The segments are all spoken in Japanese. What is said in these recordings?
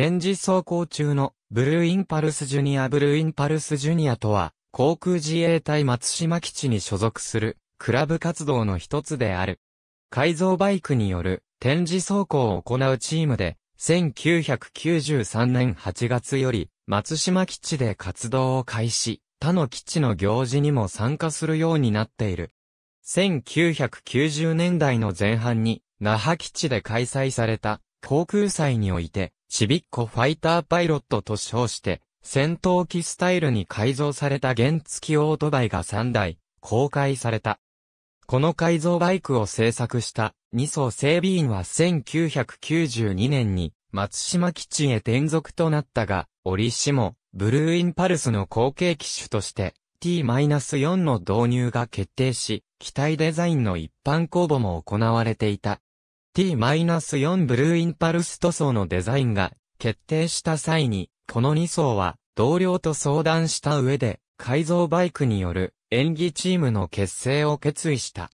展示走行中のブルーインパルスジュニアブルーインパルスジュニアとは航空自衛隊松島基地に所属するクラブ活動の一つである。改造バイクによる展示走行を行うチームで1993年8月より松島基地で活動を開始、他の基地の行事にも参加するようになっている。1990年代の前半に那覇基地で開催された航空祭において、ちびっこファイターパイロットと称して、戦闘機スタイルに改造された原付きオートバイが3台、公開された。この改造バイクを製作した2層整備員は1992年に松島基地へ転属となったが、折しもブルーインパルスの後継機種として T-4 の導入が決定し、機体デザインの一般公募も行われていた。T-4 ブルーインパルス塗装のデザインが決定した際に、この2層は同僚と相談した上で、改造バイクによる演技チームの結成を決意した。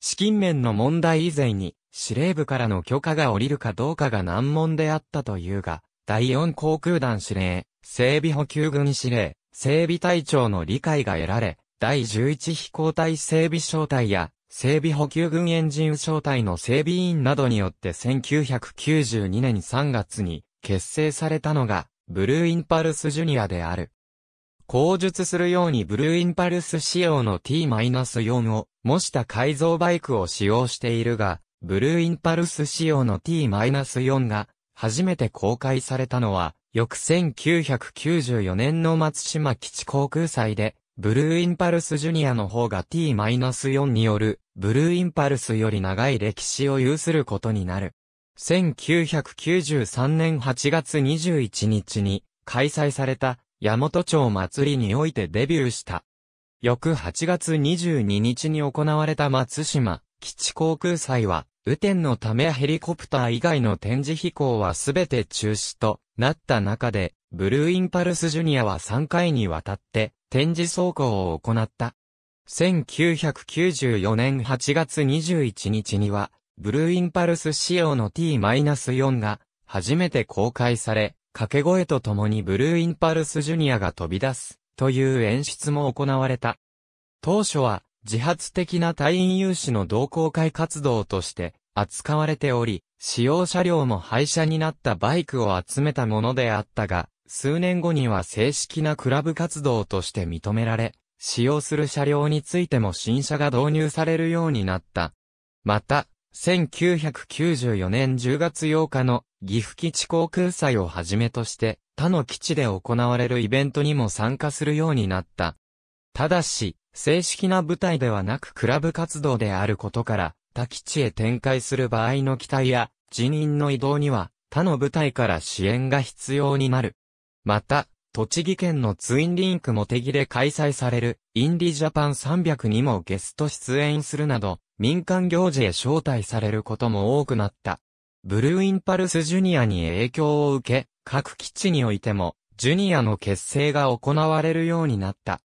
資金面の問題以前に、司令部からの許可が下りるかどうかが難問であったというが、第4航空団司令、整備補給軍司令、整備隊長の理解が得られ、第11飛行隊整備小隊や整備補給軍エンジン小隊の整備員などによって1992年3月に結成されたのが、ブルーインパルスジュニアである。口述するようにブルーインパルス仕様の T-4 を模した改造バイクを使用しているが、ブルーインパルス仕様の T-4 が初めて公開されたのは、翌1994年の松島基地航空祭でブルーインパルスジュニアの方が T-4 による、ブルーインパルスより長い歴史を有することになる。1993年8月21日に開催された山本町祭りにおいてデビューした。翌8月22日に行われた松島基地航空祭は、雨天のためヘリコプター以外の展示飛行はすべて中止となった中で、ブルーインパルスジュニアは3回にわたって展示走行を行った。1994年8月21日には、ブルーインパルス仕様の T-4 が初めて公開され、掛け声とともにブルーインパルスジュニアが飛び出すという演出も行われた。当初は自発的な隊員有志の同好会活動として扱われており、使用車両も廃車になったバイクを集めたものであったが、数年後には正式なクラブ活動として認められ、使用する車両についても新車が導入されるようになった。また、1994年10月8日の岐阜基地航空祭をはじめとして他の基地で行われるイベントにも参加するようになった。ただし、正式な舞台ではなくクラブ活動であることから、他基地へ展開する場合の期待や辞任の移動には他の部隊から支援が必要になる。また、栃木県のツインリンクも手切れ開催される、インディジャパン300にもゲスト出演するなど、民間行事へ招待されることも多くなった。ブルーインパルスジュニアに影響を受け、各基地においても、ジュニアの結成が行われるようになった。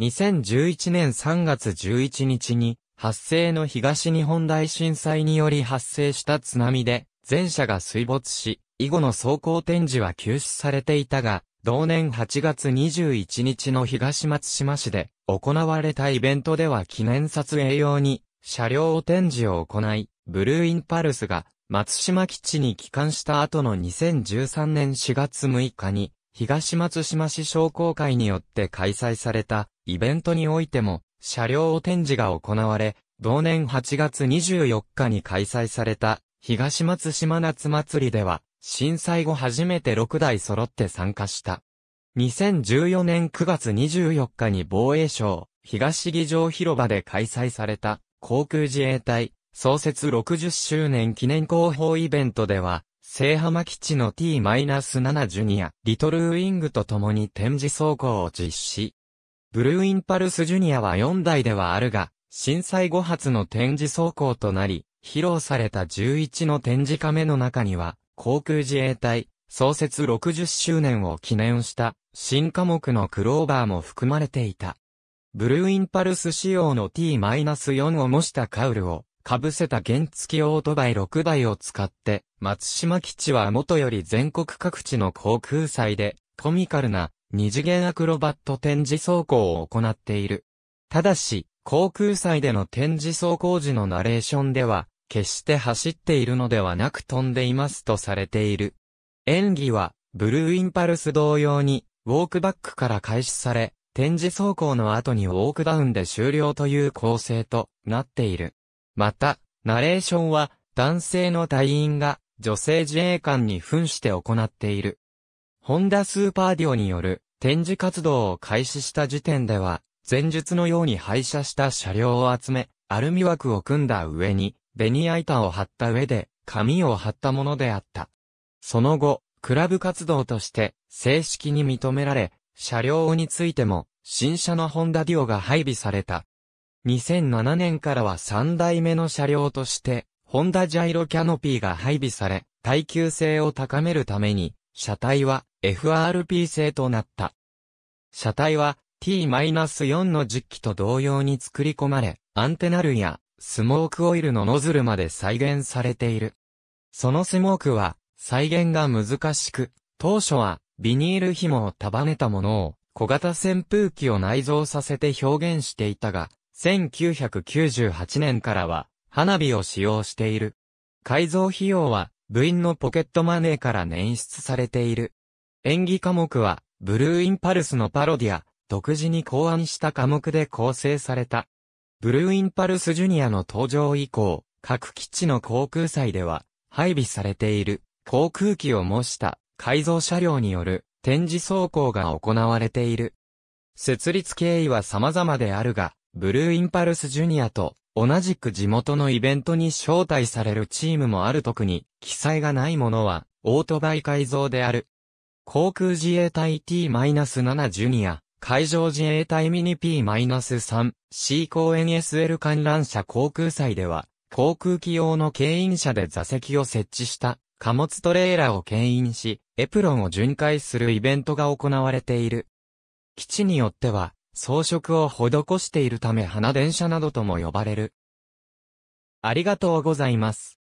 2011年3月11日に、発生の東日本大震災により発生した津波で、全社が水没し、以後の走行展示は休止されていたが、同年8月21日の東松島市で行われたイベントでは記念撮影用に車両を展示を行い、ブルーインパルスが松島基地に帰還した後の2013年4月6日に東松島市商工会によって開催されたイベントにおいても車両を展示が行われ、同年8月24日に開催された東松島夏祭りでは震災後初めて6台揃って参加した。2014年9月24日に防衛省、東議場広場で開催された、航空自衛隊、創設60周年記念広報イベントでは、聖浜基地の T-7 ジュニア、リトルウィングと共に展示走行を実施。ブルーインパルスジュニアは4台ではあるが、震災後発の展示走行となり、披露された11の展示カメの中には、航空自衛隊、創設60周年を記念した新科目のクローバーも含まれていた。ブルーインパルス仕様の T-4 を模したカウルを被せた原付オートバイ6台を使って、松島基地は元より全国各地の航空祭で、コミカルな二次元アクロバット展示走行を行っている。ただし、航空祭での展示走行時のナレーションでは、決して走っているのではなく飛んでいますとされている。演技は、ブルーインパルス同様に、ウォークバックから開始され、展示走行の後にウォークダウンで終了という構成となっている。また、ナレーションは、男性の隊員が、女性自衛官に扮して行っている。ホンダスーパーディオによる展示活動を開始した時点では、前述のように廃車した車両を集め、アルミ枠を組んだ上に、ベニヤ板を貼った上で、紙を貼ったものであった。その後、クラブ活動として正式に認められ、車両についても新車のホンダデュオが配備された。2007年からは3代目の車両として、ホンダジャイロキャノピーが配備され、耐久性を高めるために、車体は FRP 製となった。車体は T-4 の実機と同様に作り込まれ、アンテナ類やスモークオイルのノズルまで再現されている。そのスモークは、再現が難しく、当初は、ビニール紐を束ねたものを、小型扇風機を内蔵させて表現していたが、1998年からは、花火を使用している。改造費用は、部員のポケットマネーから捻出されている。演技科目は、ブルーインパルスのパロディア、独自に考案した科目で構成された。ブルーインパルスジュニアの登場以降、各基地の航空祭では、配備されている航空機を模した改造車両による展示走行が行われている。設立経緯は様々であるが、ブルーインパルスジュニアと同じく地元のイベントに招待されるチームもある特に記載がないものはオートバイ改造である。航空自衛隊 T-7 ジュニア、海上自衛隊ミニ P-3C 公園 SL 観覧車航空祭では、航空機用の牽引車で座席を設置した貨物トレーラーを牽引し、エプロンを巡回するイベントが行われている。基地によっては、装飾を施しているため花電車などとも呼ばれる。ありがとうございます。